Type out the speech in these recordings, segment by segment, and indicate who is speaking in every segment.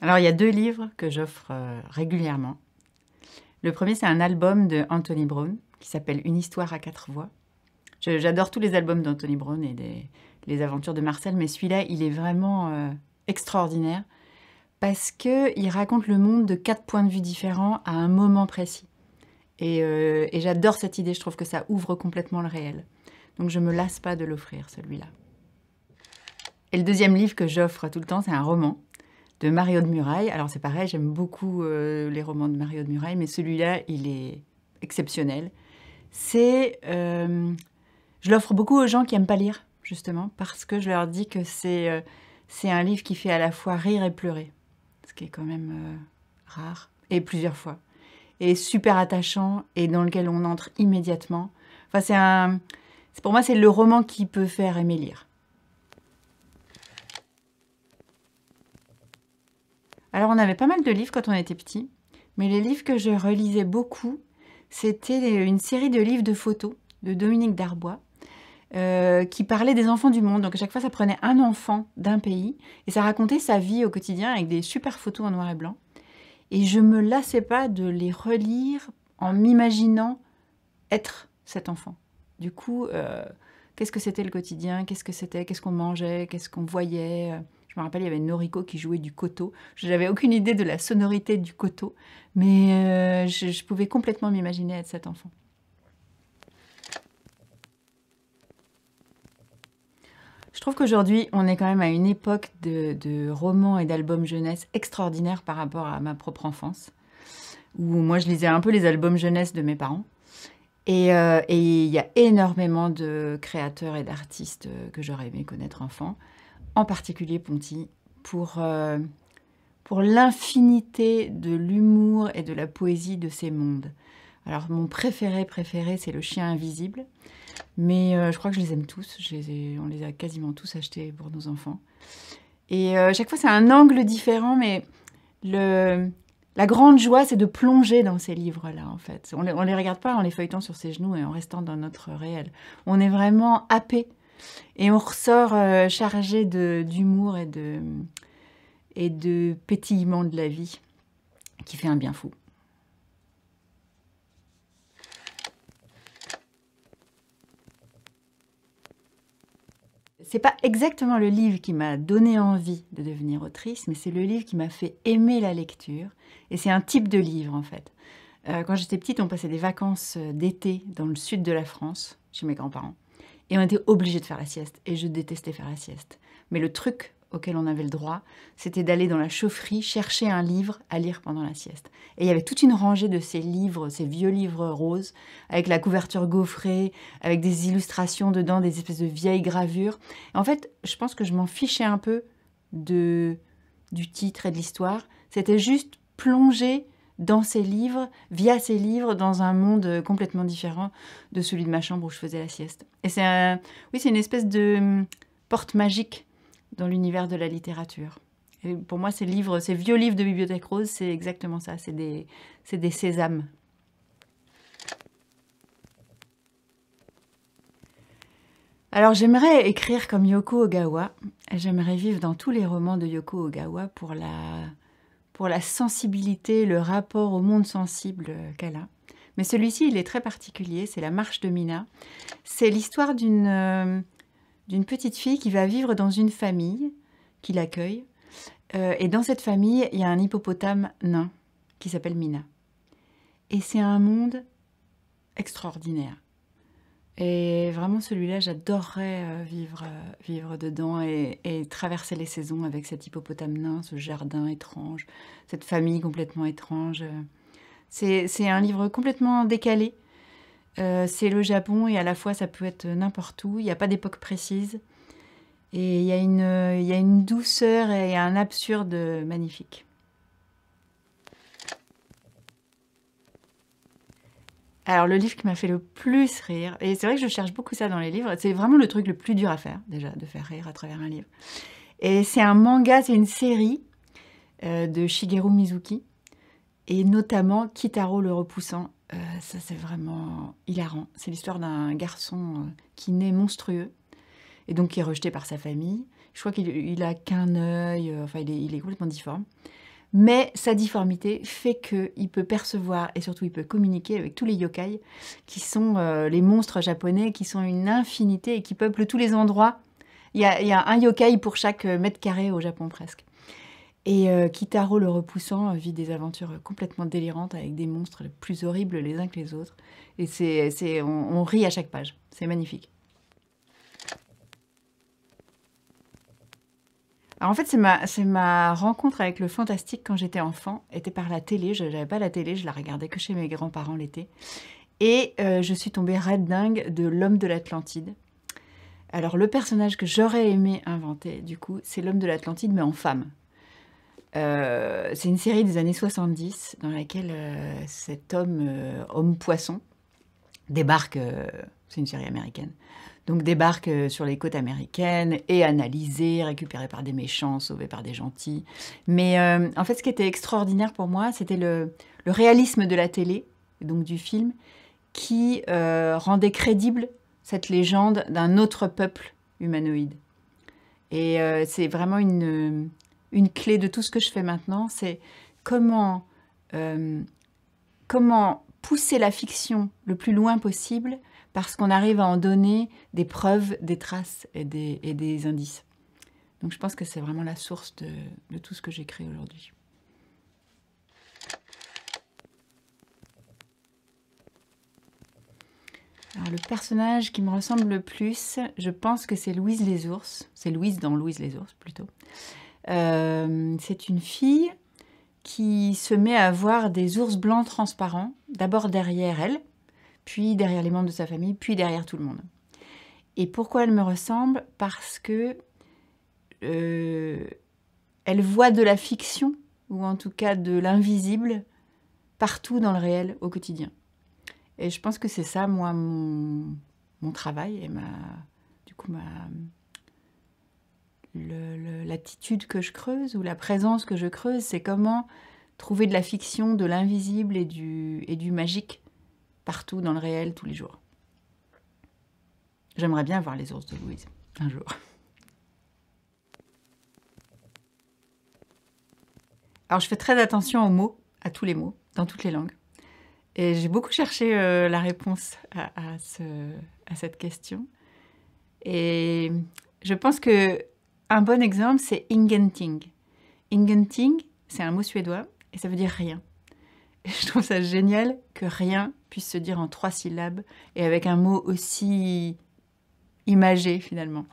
Speaker 1: Alors, il y a deux livres que j'offre euh, régulièrement. Le premier, c'est un album de Anthony Brown qui s'appelle Une histoire à quatre voix. J'adore tous les albums d'Anthony Brown et des, les aventures de Marcel, mais celui-là, il est vraiment euh, extraordinaire parce qu'il raconte le monde de quatre points de vue différents à un moment précis. Et, euh, et j'adore cette idée, je trouve que ça ouvre complètement le réel. Donc je ne me lasse pas de l'offrir, celui-là. Et le deuxième livre que j'offre tout le temps, c'est un roman de Mario de Muraille. Alors c'est pareil, j'aime beaucoup euh, les romans de Mario de Muraille, mais celui-là, il est exceptionnel. C'est, euh, je l'offre beaucoup aux gens qui aiment pas lire, justement, parce que je leur dis que c'est euh, c'est un livre qui fait à la fois rire et pleurer, ce qui est quand même rare, et plusieurs fois, et super attachant, et dans lequel on entre immédiatement. Enfin, c'est un, pour moi, c'est le roman qui peut faire aimer lire. Alors on avait pas mal de livres quand on était petit, mais les livres que je relisais beaucoup, c'était une série de livres de photos de Dominique Darbois. Euh, qui parlait des enfants du monde. Donc à chaque fois, ça prenait un enfant d'un pays et ça racontait sa vie au quotidien avec des super photos en noir et blanc. Et je me lassais pas de les relire en m'imaginant être cet enfant. Du coup, euh, qu'est-ce que c'était le quotidien Qu'est-ce que c'était Qu'est-ce qu'on mangeait Qu'est-ce qu'on voyait je me rappelle, il y avait Noriko qui jouait du koto. Je n'avais aucune idée de la sonorité du koto, mais euh, je, pouvais complètement m'imaginer être cet enfant. Je trouve qu'aujourd'hui, on est quand même à une époque de, romans et d'albums jeunesse extraordinaires par rapport à ma propre enfance, où moi je lisais un peu les albums jeunesse de mes parents. Et euh, il y a énormément de créateurs et d'artistes que j'aurais aimé connaître enfant en particulier Ponty, pour, euh, pour l'infinité de l'humour et de la poésie de ces mondes. Alors mon préféré préféré, c'est le chien invisible, mais euh, je crois que je les aime tous, on les a quasiment tous achetés pour nos enfants. Et euh, chaque fois, c'est un angle différent, mais la grande joie, c'est de plonger dans ces livres-là, en fait. On ne les regarde pas en les feuilletant sur ses genoux et en restant dans notre réel. On est vraiment happé et on ressort euh, chargé d'humour et de, et de pétillement de la vie, qui fait un bien fou. c'est pas exactement le livre qui m'a donné envie de devenir autrice, mais c'est le livre qui m'a fait aimer la lecture. Et c'est un type de livre en fait. Euh, quand j'étais petite, on passait des vacances euh, d'été dans le sud de la France, chez mes grands-parents. Et on était obligé de faire la sieste. Et je détestais faire la sieste. Mais le truc auquel on avait le droit, c'était d'aller dans la chaufferie chercher un livre à lire pendant la sieste. Et il y avait toute une rangée de ces livres, ces vieux livres roses, avec la couverture gaufrée, avec des illustrations dedans, des espèces de vieilles gravures. en fait, je pense que je m'en fichais un peu de, du titre et de l'histoire. C'était juste plonger dans ses livres, via ses livres, dans un monde euh, complètement différent de celui de ma chambre où je faisais la sieste. Et c'est un, oui, c'est une espèce de hum, porte magique dans l'univers de la littérature. Et pour moi, ces livres, ces vieux livres de Bibliothèque Rose, c'est exactement ça, c'est des, c'est des sésames. Alors j'aimerais écrire comme Yoko Ogawa, j'aimerais vivre dans tous les romans de Yoko Ogawa pour la, pour la sensibilité, le rapport au monde sensible euh, qu'elle a. Mais celui-ci, il est très particulier, c'est la marche de Mina. C'est l'histoire d'une euh, petite fille qui va vivre dans une famille qui l'accueille. Euh, et dans cette famille, il y a un hippopotame nain qui s'appelle Mina. Et c'est un monde extraordinaire. Et vraiment, celui-là, j'adorerais euh, vivre, euh, vivre dedans et, traverser les saisons avec cet hippopotame nain, ce jardin étrange, cette famille complètement étrange. C'est un livre complètement décalé. Euh, c'est le Japon et à la fois ça peut être n'importe où, il n'y a pas d'époque précise. Et il y a une douceur et un absurde magnifique. Alors le livre qui m'a fait le plus rire, et c'est vrai que je cherche beaucoup ça dans les livres, c'est vraiment le truc le plus dur à faire déjà, de faire rire à travers un livre. Et c'est un manga, c'est une série euh, de Shigeru Mizuki, et notamment Kitaro le repoussant. Euh, ça c'est vraiment hilarant. C'est l'histoire d'un garçon euh, qui naît monstrueux, et donc qui est rejeté par sa famille. Je crois qu'il n'a a qu'un œil, enfin il est, il est complètement difforme mais sa difformité fait qu'il peut percevoir et surtout il peut communiquer avec tous les yokai, qui sont euh, les monstres japonais, qui sont une infinité et qui peuplent tous les endroits. Il y a, un yokai pour chaque euh, mètre carré au Japon presque. Et euh, Kitaro, le repoussant, vit des aventures complètement délirantes avec des monstres plus horribles les uns que les autres. Et c'est, on rit à chaque page. C'est magnifique. en fait, c'est ma, rencontre avec le fantastique quand j'étais enfant, était par la télé. Je n'avais pas la télé, je la regardais que chez mes grands-parents l'été. Et euh, je suis tombée red dingue de l'homme de l'Atlantide. Alors le personnage que j'aurais aimé inventer, du coup, c'est l'homme de l'Atlantide, mais en femme. Euh, c'est une série des années 70 dans laquelle euh, cet homme, homme-poisson, débarque c'est une série américaine. Donc débarque euh, sur les côtes américaines et analysée, récupérée par des méchants, sauvée par des gentils. Mais euh, en fait, ce qui était extraordinaire pour moi, c'était le, réalisme de la télé, donc du film, qui euh, rendait crédible cette légende d'un autre peuple humanoïde. Et c'est vraiment une, une clé de tout ce que je fais maintenant, c'est comment, comment pousser la fiction le plus loin possible parce qu'on arrive à en donner des preuves, des traces et des, indices. Donc je pense que c'est vraiment la source de, tout ce que j'écris aujourd'hui. Alors le personnage qui me ressemble le plus, je pense que c'est Louise les ours. C'est Louise dans Louise les ours plutôt. Euh, c'est une fille qui se met à voir des ours blancs transparents, d'abord derrière elle, puis derrière les membres de sa famille, puis derrière tout le monde. Et pourquoi elle me ressemble Parce que euh, elle voit de la fiction, ou en tout cas de l'invisible, partout dans le réel au quotidien. Et je pense que c'est ça, moi, mon, travail et ma, du coup, l'attitude que je creuse ou la présence que je creuse, c'est comment trouver de la fiction, de l'invisible et du, et du magique partout dans le réel, tous les jours. J'aimerais bien voir les ours de Louise, un jour. Alors je fais très attention aux mots, à tous les mots, dans toutes les langues. Et j'ai beaucoup cherché euh, la réponse à, ce, à, cette question. Et je pense que un bon exemple, c'est ingenting. Ingenting, c'est un mot suédois et ça veut dire rien. Et je trouve ça génial que rien puisse se dire en trois syllabes et avec un mot aussi imagé finalement.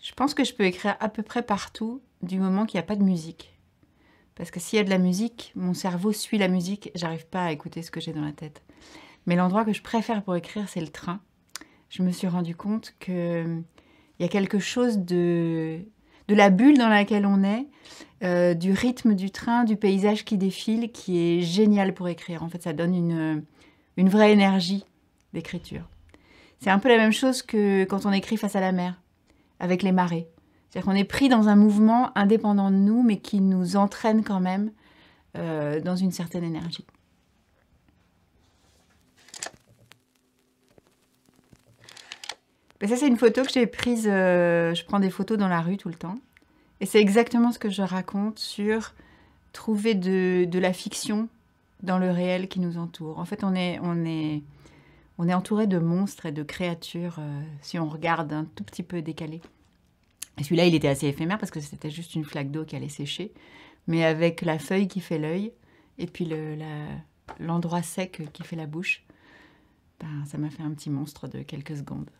Speaker 1: Je pense que je peux écrire à peu près partout du moment qu'il n'y a pas de musique. Parce que s'il y a de la musique, mon cerveau suit la musique, j'arrive pas à écouter ce que j'ai dans la tête. Mais l'endroit que je préfère pour écrire, c'est le train. Je me suis rendu compte qu'il y a quelque chose de de la bulle dans laquelle on est, euh, du rythme du train, du paysage qui défile, qui est génial pour écrire. En fait, ça donne euh, une, vraie énergie d'écriture. C'est un peu la même chose que quand on écrit face à la mer, avec les marées. C'est-à-dire qu'on est pris dans un mouvement indépendant de nous, mais qui nous entraîne quand même euh, dans une certaine énergie. Et ça, c'est une photo que j'ai prise. Euh, je prends des photos dans la rue tout le temps. Et c'est exactement ce que je raconte sur trouver de, la fiction dans le réel qui nous entoure. En fait, on est, on est, on est entouré de monstres et de créatures euh, si on regarde un tout petit peu décalé. Et celui-là, il était assez éphémère parce que c'était juste une flaque d'eau qui allait sécher. Mais avec la feuille qui fait l'œil et puis l'endroit sec qui fait la bouche, ben, ça m'a fait un petit monstre de quelques secondes.